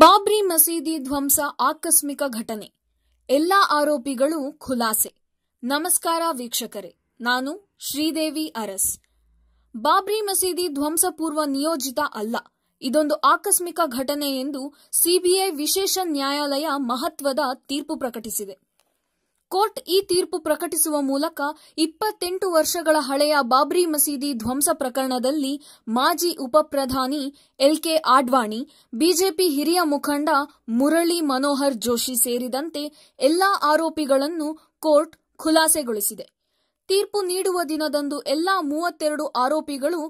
ಬಾಬ್ರಿ ಮಸೀದಿ ಧ್ವಂಸ ಆಕಸ್ಮಿಕ ಘಟನೆ ಎಲ್ಲ ಆರೋಪಿಗಳು ಖುಲಾಸೆ ನಮಸ್ಕಾರ ವೀಕ್ಷಕರೇ ನಾನು ಶ್ರೀದೇವಿ ಅರಸ್ ಬಾಬ್ರಿ ಮಸೀದಿ ಧ್ವಂಸಪೂರ್ವ ನಿಯೋಜಿತ ಅಲ್ಲ ಇದೊಂದು ಆಕಸ್ಮಿಕ ಘಟನೆ ಎಂದು ಸಿಬಿಐ ವಿಶೇಷ ನ್ಯಾಯಾಲಯ ಮಹತ್ವದ ತೀರ್ಪು ಪ್ರಕಟಿಸಿದೆ ಕೋರ್ಟ್ ಈ ತೀರ್ಪು ಪ್ರಕಟಿಸುವ ಮೂಲಕ ಇಪ್ಪತ್ತೆಂಟು ವರ್ಷಗಳ ಹಳೆಯ ಬಾಬ್ರಿ ಮಸೀದಿ ಧ್ವಂಸ ಪ್ರಕರಣದಲ್ಲಿ ಮಾಜಿ ಉಪಪ್ರಧಾನಿ ಎಲ್ಕೆ ಆಡ್ವಾಣಿ ಬಿಜೆಪಿ ಹಿರಿಯ ಮುಖಂಡ ಮುರಳಿ ಮನೋಹರ್ ಜೋಶಿ ಸೇರಿದಂತೆ ಎಲ್ಲಾ ಆರೋಪಿಗಳನ್ನು ಕೋರ್ಟ್ ಖುಲಾಸೆಗೊಳಿಸಿದೆ ತೀರ್ಪು ನೀಡುವ ದಿನದಂದು ಎಲ್ಲಾ ಮೂವತ್ತೆರಡು ಆರೋಪಿಗಳು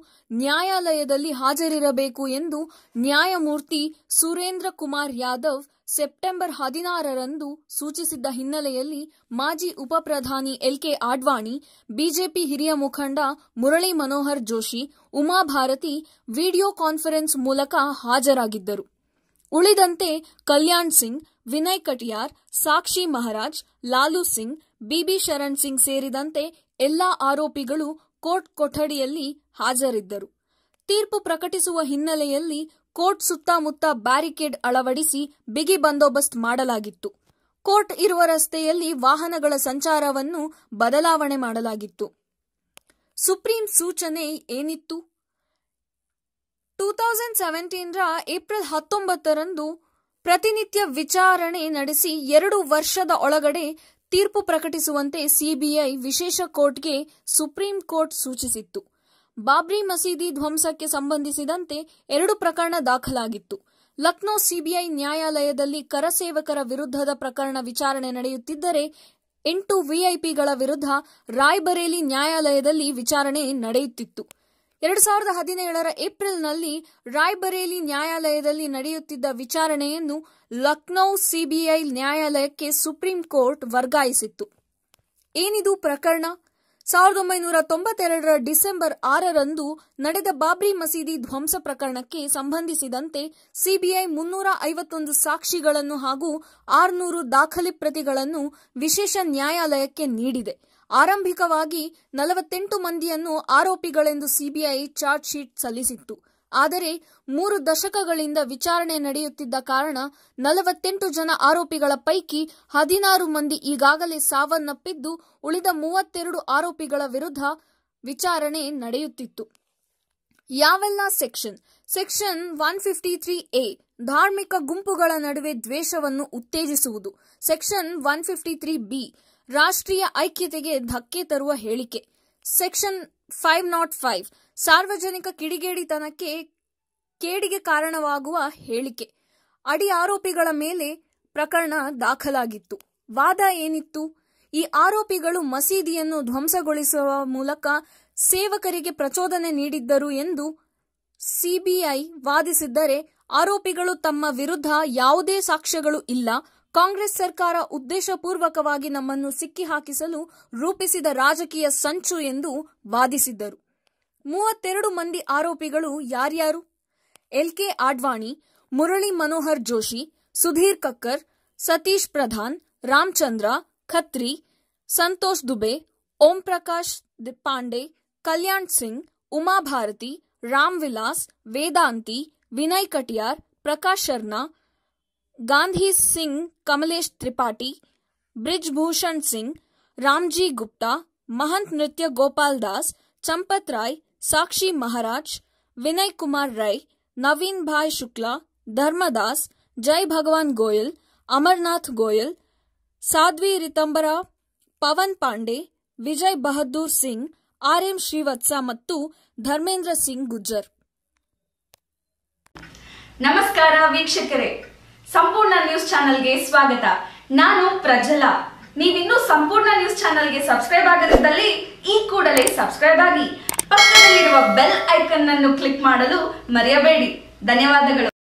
ನ್ಯಾಯಾಲಯದಲ್ಲಿ ಹಾಜರಿರಬೇಕು ಎಂದು ನ್ಯಾಯಮೂರ್ತಿ ಸುರೇಂದ್ರ ಕುಮಾರ್ ಯಾದವ್ ಸೆಪ್ಟೆಂಬರ್ ಹದಿನಾರರಂದು ಸೂಚಿಸಿದ್ದ ಹಿನ್ನೆಲೆಯಲ್ಲಿ ಮಾಜಿ ಉಪಪ್ರಧಾನಿ ಎಲ್ಕೆ ಆಡ್ವಾಣಿ ಬಿಜೆಪಿ ಹಿರಿಯ ಮುಖಂಡ ಮುರಳಿ ಮನೋಹರ್ ಜೋಶಿ ಉಮಾಭಾರತಿ ವಿಡಿಯೋ ಕಾನ್ಫರೆನ್ಸ್ ಮೂಲಕ ಹಾಜರಾಗಿದ್ದರು ಉಳಿದಂತೆ ಕಲ್ಯಾಣ್ ಸಿಂಗ್ ವಿನಯ್ ಕಟಿಯಾರ್ ಸಾಕ್ಷಿ ಮಹಾರಾಜ್ ಲಾಲು ಸಿಂಗ್ ಬಿಬಿ ಶರಣ್ ಸಿಂಗ್ ಸೇರಿದಂತೆ ಎಲ್ಲಾ ಆರೋಪಿಗಳು ಕೋರ್ಟ್ ಕೊಠಡಿಯಲ್ಲಿ ಹಾಜರಿದ್ದರು ತೀರ್ಪು ಪ್ರಕಟಿಸುವ ಹಿನ್ನೆಲೆಯಲ್ಲಿ ಕೋರ್ಟ್ ಸುತ್ತಮುತ್ತ ಬ್ಯಾರಿಕೇಡ್ ಅಳವಡಿಸಿ ಬಿಗಿ ಬಂದೋಬಸ್ತ್ ಮಾಡಲಾಗಿತ್ತು ಕೋರ್ಟ್ ಇರುವ ರಸ್ತೆಯಲ್ಲಿ ವಾಹನಗಳ ಸಂಚಾರವನ್ನು ಬದಲಾವಣೆ ಮಾಡಲಾಗಿತ್ತು ಸುಪ್ರೀಂ ಸೂಚನೆ ಏನಿತ್ತು ಟೂ ತೌಸಂಡ್ ಸೆವೆಂಟೀನ್ರ ಏಪ್ರಿಲ್ ಹತ್ತೊಂಬತ್ತರಂದು ಪ್ರತಿನಿತ್ಯ ವಿಚಾರಣೆ ನಡೆಸಿ ಎರಡು ವರ್ಷದ ಒಳಗಡೆ ತೀರ್ಪು ಪ್ರಕಟಿಸುವಂತೆ ಸಿಬಿಐ ವಿಶೇಷ ಕೋರ್ಟ್ಗೆ ಸುಪ್ರೀಂ ಕೋರ್ಟ್ ಸೂಚಿಸಿತ್ತು ಬಾಬ್ರಿ ಮಸೀದಿ ಧ್ವಂಸಕ್ಕೆ ಸಂಬಂಧಿಸಿದಂತೆ ಎರಡು ಪ್ರಕರಣ ದಾಖಲಾಗಿತ್ತು ಲಕ್ನೋ ಸಿಬಿಐ ನ್ಯಾಯಾಲಯದಲ್ಲಿ ಕರಸೇವಕರ ವಿರುದ್ಧದ ಪ್ರಕರಣ ವಿಚಾರಣೆ ನಡೆಯುತ್ತಿದ್ದರೆ ಎಂಟು ವಿಐಪಿಗಳ ವಿರುದ್ಧ ರಾಯ್ಬರೇಲಿ ನ್ಯಾಯಾಲಯದಲ್ಲಿ ವಿಚಾರಣೆ ನಡೆಯುತ್ತಿತ್ತು ಎರಡು ಸಾವಿರದ ಹದಿನೇಳರ ಏಪ್ರಿಲ್ನಲ್ಲಿ ರಾಯ್ಬರೇಲಿ ನ್ಯಾಯಾಲಯದಲ್ಲಿ ನಡೆಯುತ್ತಿದ್ದ ವಿಚಾರಣೆಯನ್ನು ಲಖನೌ ಸಿಬಿಐ ನ್ಯಾಯಾಲಯಕ್ಕೆ ಸುಪ್ರೀಂ ಕೋರ್ಟ್ ವರ್ಗಾಯಿಸಿತ್ತು ಏನಿದು ಪ್ರಕರಣ ಸಾವಿರದ ಒಂಬೈನೂರ ತೊಂಬತ್ತೆರಡರ ಡಿಸೆಂಬರ್ ಆರರಂದು ನಡೆದ ಬಾಬ್ರಿ ಮಸೀದಿ ಧ್ವಂಸ ಪ್ರಕರಣಕ್ಕೆ ಸಂಬಂಧಿಸಿದಂತೆ ಸಿಬಿಐ ಮುನ್ನೂರ ಐವತ್ತೊಂದು ಸಾಕ್ಷಿಗಳನ್ನು ಹಾಗೂ ಆರುನೂರು ದಾಖಲೆ ಪ್ರತಿಗಳನ್ನು ವಿಶೇಷ ನ್ಯಾಯಾಲಯಕ್ಕೆ ನೀಡಿದೆ ಆರಂಭಿಕವಾಗಿ ನಲವತ್ತೆಂಟು ಮಂದಿಯನ್ನು ಆರೋಪಿಗಳೆಂದು ಸಿಬಿಐ ಚಾರ್ಜ್ ಶೀಟ್ ಸಲ್ಲಿಸಿತ್ತು ಆದರೆ ಮೂರು ದಶಕಗಳಿಂದ ವಿಚಾರಣೆ ನಡೆಯುತ್ತಿದ್ದ ಕಾರಣ ನಲವತ್ತೆಂಟು ಜನ ಆರೋಪಿಗಳ ಪೈಕಿ ಹದಿನಾರು ಮಂದಿ ಈಗಾಗಲೇ ಸಾವನ್ನಪ್ಪಿದ್ದು ಉಳಿದ ಮೂವತ್ತೆರಡು ಆರೋಪಿಗಳ ವಿರುದ್ಧ ವಿಚಾರಣೆ ನಡೆಯುತ್ತಿತ್ತು ಯಾವೆಲ್ಲ section section one fifty three A ಧಾರ್ಮಿಕ ಗುಂಪುಗಳ ನಡುವೆ ದ್ವೇಷವನ್ನು ಉತ್ತೇಜಿಸುವುದು section one fifty three B ರಾಷ್ಟ್ರೀಯ ಐಕ್ಯತೆಗೆ ಧಕ್ಕೆ ತರುವ ಹೇಳಿಕೆ ಸೆಕ್ಷನ್ ಫೈವ್ ನಾಟ್ ಫೈವ್ ಸಾರ್ವಜನಿಕ ಕಿಡಿಗೇಡಿತನಕ್ಕೆ ಕೇಡಿಗೆ ಕಾರಣವಾಗುವ ಹೇಳಿಕೆ ಅಡಿ ಆರೋಪಿಗಳ ಮೇಲೆ ಪ್ರಕರಣ ದಾಖಲಾಗಿತ್ತು ವಾದ ಏನಿತ್ತು ಈ ಆರೋಪಿಗಳು ಮಸೀದಿಯನ್ನು ಧ್ವಂಸಗೊಳಿಸುವ ಮೂಲಕ ಸೇವಕರಿಗೆ ಪ್ರಚೋದನೆ ನೀಡಿದ್ದರು ಎಂದು ಸಿಬಿಐ ವಾದಿಸಿದ್ದರೆ ಆರೋಪಿಗಳು ತಮ್ಮ ವಿರುದ್ಧ ಯಾವುದೇ ಸಾಕ್ಷ್ಯಗಳು ಇಲ್ಲ ಕಾಂಗ್ರೆಸ್ ಸರ್ಕಾರ ಉದ್ದೇಶಪೂರ್ವಕವಾಗಿ ನಮ್ಮನ್ನು ಸಿಕ್ಕಿಹಾಕಿಸಲು ರೂಪಿಸಿದ ರಾಜಕೀಯ ಸಂಚು ಎಂದು ವಾದಿಸಿದ್ದರು ಮೂವತ್ತೆರಡು ಮಂದಿ ಆರೋಪಿಗಳು ಯಾರ್ಯಾರು ಎಲ್ಕೆ ಆಡ್ವಾಣಿ ಮುರಳಿ ಮನೋಹರ್ ಜೋಶಿ ಸುಧೀರ್ ಕಕ್ಕರ್ ಸತೀಶ್ ಪ್ರಧಾನ್ ರಾಮಚಂದ್ರ ಖತ್ರಿ ಸಂತೋಷ್ ದುಬೆ ಓಂ ಪ್ರಕಾಶ್ ಪಾಂಡೆ ಕಲ್ಯಾಣ್ ಸಿಂಗ್ ಉಮಾಭಾರತಿ ರಾಮ್ ವಿಲಾಸ್ ವೇದಾಂತಿ विनय कटियार प्रकाश शर्मा गांधी सिंह कमलेश त्रिपाठी ब्रिजभूषण सिंह रामजी गुप्ता महंत नृत्य गोपाल दास चंपत राय साक्षी महाराज विनय कुमार राय नवीन भाई शुक्ला धर्मदास जय भगवान गोयल अमरनाथ गोयल साध्वी रितंबरा पवन पांडे विजय ಬಹದ್ದೂರ್ सिंह आर एम ಮತ್ತು धर्मेंद्र सिंह ಗುಜ್ಜರ್ ನಮಸ್ಕಾರ ವೀಕ್ಷಕರೇ ಸಂಪೂರ್ಣ ನ್ಯೂಸ್ ಚಾನೆಲ್ಗೆ ಸ್ವಾಗತ ನಾನು ಪ್ರಜಲ ನೀವಿನ್ನೂ ಸಂಪೂರ್ಣ ನ್ಯೂಸ್ ಚಾನೆಲ್ಗೆ ಸಬ್ಸ್ಕ್ರೈಬ್ ಆಗದಿದ್ದಲ್ಲಿ ಈ ಕೂಡಲೇ ಸಬ್ಸ್ಕ್ರೈಬ್ ಆಗಿ ಪಕ್ಕದಲ್ಲಿರುವ ಬೆಲ್ ಐಕನ್ ಅನ್ನು ಕ್ಲಿಕ್ ಮಾಡಲು ಮರೆಯಬೇಡಿ ಧನ್ಯವಾದಗಳು